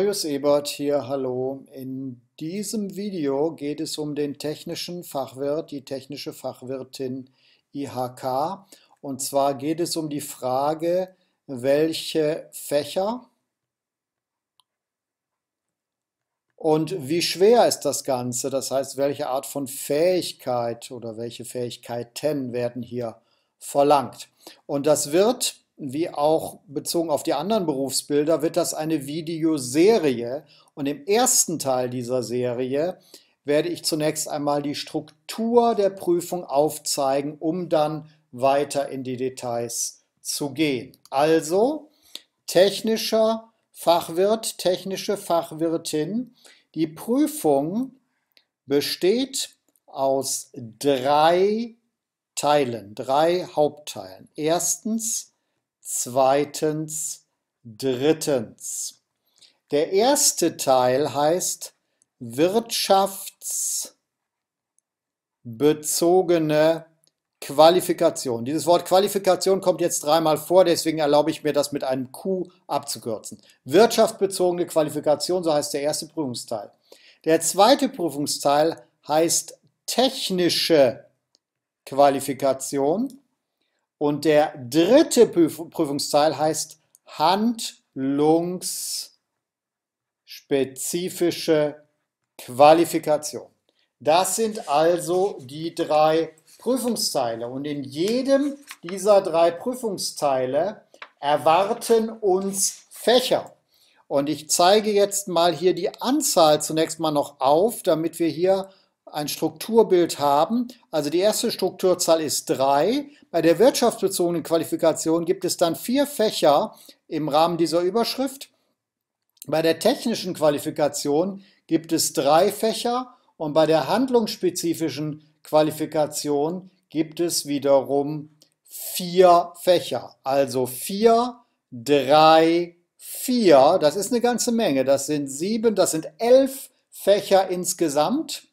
Marius Ebert hier, hallo. In diesem Video geht es um den technischen Fachwirt, die technische Fachwirtin IHK. Und zwar geht es um die Frage, welche Fächer und wie schwer ist das Ganze. Das heißt, welche Art von Fähigkeit oder welche Fähigkeiten werden hier verlangt. Und das wird wie auch bezogen auf die anderen Berufsbilder, wird das eine Videoserie. Und im ersten Teil dieser Serie werde ich zunächst einmal die Struktur der Prüfung aufzeigen, um dann weiter in die Details zu gehen. Also technischer Fachwirt, technische Fachwirtin. Die Prüfung besteht aus drei Teilen, drei Hauptteilen. Erstens zweitens, drittens. Der erste Teil heißt wirtschaftsbezogene Qualifikation. Dieses Wort Qualifikation kommt jetzt dreimal vor, deswegen erlaube ich mir das mit einem Q abzukürzen. Wirtschaftsbezogene Qualifikation, so heißt der erste Prüfungsteil. Der zweite Prüfungsteil heißt technische Qualifikation. Und der dritte Prüfungsteil heißt handlungsspezifische Qualifikation. Das sind also die drei Prüfungsteile. Und in jedem dieser drei Prüfungsteile erwarten uns Fächer. Und ich zeige jetzt mal hier die Anzahl zunächst mal noch auf, damit wir hier ein Strukturbild haben. Also die erste Strukturzahl ist 3. Bei der wirtschaftsbezogenen Qualifikation gibt es dann vier Fächer im Rahmen dieser Überschrift. Bei der technischen Qualifikation gibt es drei Fächer und bei der handlungsspezifischen Qualifikation gibt es wiederum vier Fächer. Also 4, 3, 4, das ist eine ganze Menge. Das sind sieben, das sind elf Fächer insgesamt.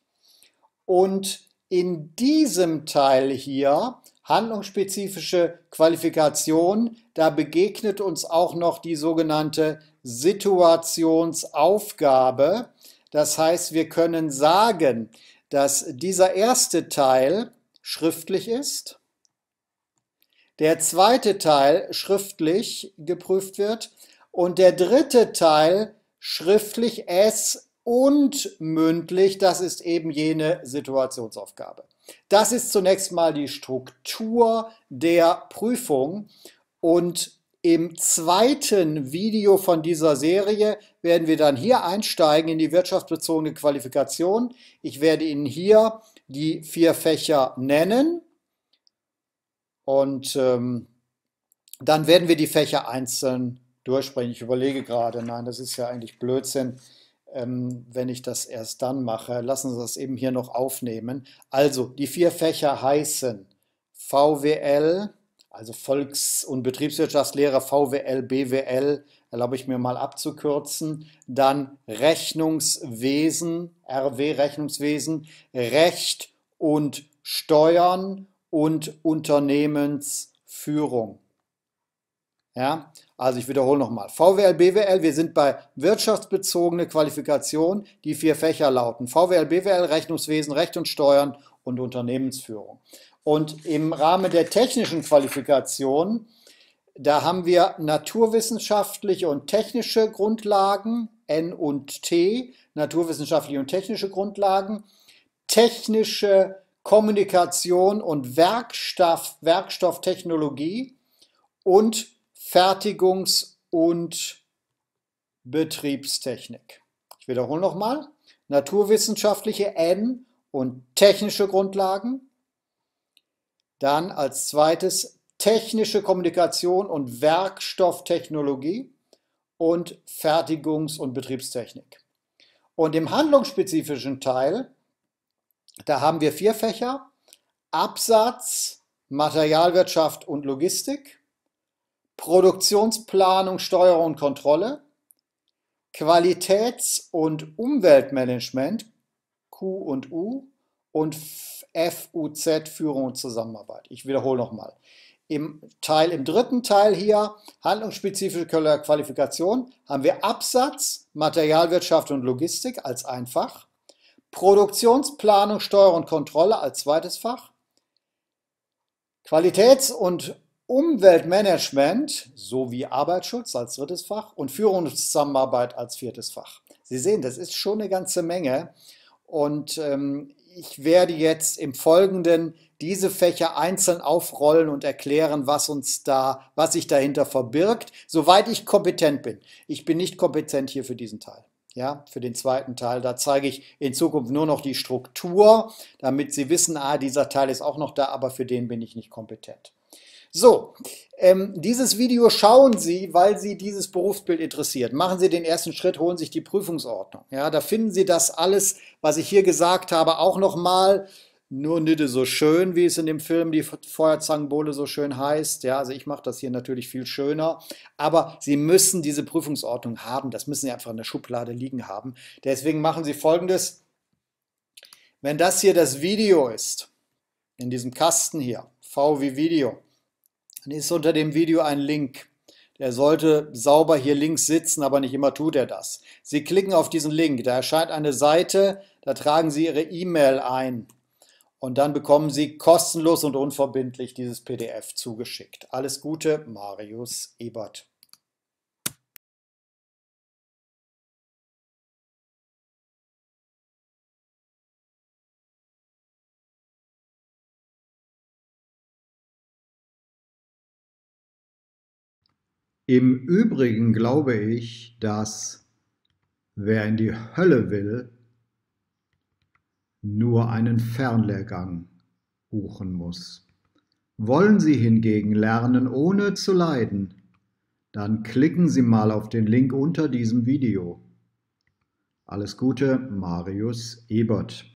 Und in diesem Teil hier, handlungsspezifische Qualifikation, da begegnet uns auch noch die sogenannte Situationsaufgabe. Das heißt, wir können sagen, dass dieser erste Teil schriftlich ist, der zweite Teil schriftlich geprüft wird und der dritte Teil schriftlich es und mündlich, das ist eben jene Situationsaufgabe. Das ist zunächst mal die Struktur der Prüfung und im zweiten Video von dieser Serie werden wir dann hier einsteigen in die wirtschaftsbezogene Qualifikation. Ich werde Ihnen hier die vier Fächer nennen und ähm, dann werden wir die Fächer einzeln durchsprechen. Ich überlege gerade, nein, das ist ja eigentlich Blödsinn ähm, wenn ich das erst dann mache. Lassen Sie das eben hier noch aufnehmen. Also, die vier Fächer heißen VWL, also Volks- und Betriebswirtschaftslehre, VWL, BWL, erlaube ich mir mal abzukürzen. Dann Rechnungswesen, RW Rechnungswesen, Recht und Steuern und Unternehmensführung. Ja, also ich wiederhole nochmal. VWL, BWL, wir sind bei wirtschaftsbezogene Qualifikation. Die vier Fächer lauten VWL, BWL, Rechnungswesen, Recht und Steuern und Unternehmensführung. Und im Rahmen der technischen Qualifikation, da haben wir naturwissenschaftliche und technische Grundlagen, N und T, naturwissenschaftliche und technische Grundlagen, technische Kommunikation und Werkstoff, Werkstofftechnologie und Fertigungs- und Betriebstechnik. Ich wiederhole nochmal. Naturwissenschaftliche N und technische Grundlagen. Dann als zweites technische Kommunikation und Werkstofftechnologie und Fertigungs- und Betriebstechnik. Und im handlungsspezifischen Teil, da haben wir vier Fächer. Absatz, Materialwirtschaft und Logistik. Produktionsplanung, Steuerung und Kontrolle, Qualitäts- und Umweltmanagement, Q und U, und FUZ, Führung und Zusammenarbeit. Ich wiederhole nochmal. Im Teil, im dritten Teil hier, handlungsspezifische Qualifikation, haben wir Absatz, Materialwirtschaft und Logistik als ein Fach, Produktionsplanung, Steuerung und Kontrolle als zweites Fach, Qualitäts- und Umweltmanagement sowie Arbeitsschutz als drittes Fach und Führungszusammenarbeit als viertes Fach. Sie sehen, das ist schon eine ganze Menge. Und ähm, ich werde jetzt im Folgenden diese Fächer einzeln aufrollen und erklären, was uns da, was sich dahinter verbirgt, soweit ich kompetent bin. Ich bin nicht kompetent hier für diesen Teil. Ja, für den zweiten Teil, da zeige ich in Zukunft nur noch die Struktur, damit Sie wissen, ah, dieser Teil ist auch noch da, aber für den bin ich nicht kompetent. So, ähm, dieses Video schauen Sie, weil Sie dieses Berufsbild interessiert. Machen Sie den ersten Schritt, holen sich die Prüfungsordnung. Ja, da finden Sie das alles, was ich hier gesagt habe, auch nochmal. Nur nicht so schön, wie es in dem Film die Feuerzangenbowle so schön heißt. Ja, also ich mache das hier natürlich viel schöner. Aber Sie müssen diese Prüfungsordnung haben. Das müssen Sie einfach in der Schublade liegen haben. Deswegen machen Sie Folgendes. Wenn das hier das Video ist, in diesem Kasten hier, VW Video, dann ist unter dem Video ein Link. Der sollte sauber hier links sitzen, aber nicht immer tut er das. Sie klicken auf diesen Link, da erscheint eine Seite, da tragen Sie Ihre E-Mail ein und dann bekommen Sie kostenlos und unverbindlich dieses PDF zugeschickt. Alles Gute, Marius Ebert. Im Übrigen glaube ich, dass wer in die Hölle will, nur einen Fernlehrgang buchen muss. Wollen Sie hingegen lernen, ohne zu leiden, dann klicken Sie mal auf den Link unter diesem Video. Alles Gute, Marius Ebert.